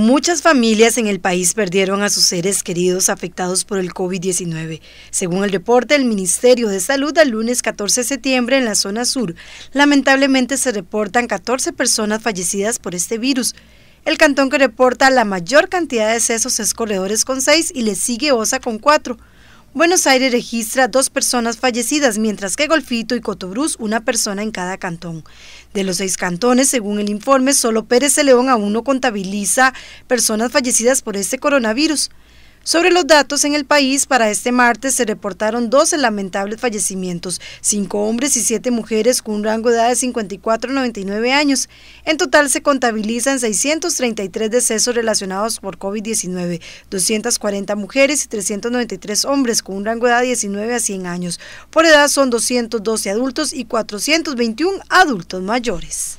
Muchas familias en el país perdieron a sus seres queridos afectados por el COVID-19. Según el reporte del Ministerio de Salud, el lunes 14 de septiembre en la zona sur, lamentablemente se reportan 14 personas fallecidas por este virus. El cantón que reporta la mayor cantidad de decesos es Corredores con 6 y le sigue Osa con 4. Buenos Aires registra dos personas fallecidas, mientras que Golfito y Cotobruz una persona en cada cantón. De los seis cantones, según el informe, solo Pérez de León aún no contabiliza personas fallecidas por este coronavirus. Sobre los datos en el país, para este martes se reportaron 12 lamentables fallecimientos, 5 hombres y 7 mujeres con un rango de edad de 54 a 99 años. En total se contabilizan 633 decesos relacionados por COVID-19, 240 mujeres y 393 hombres con un rango de edad de 19 a 100 años. Por edad son 212 adultos y 421 adultos mayores.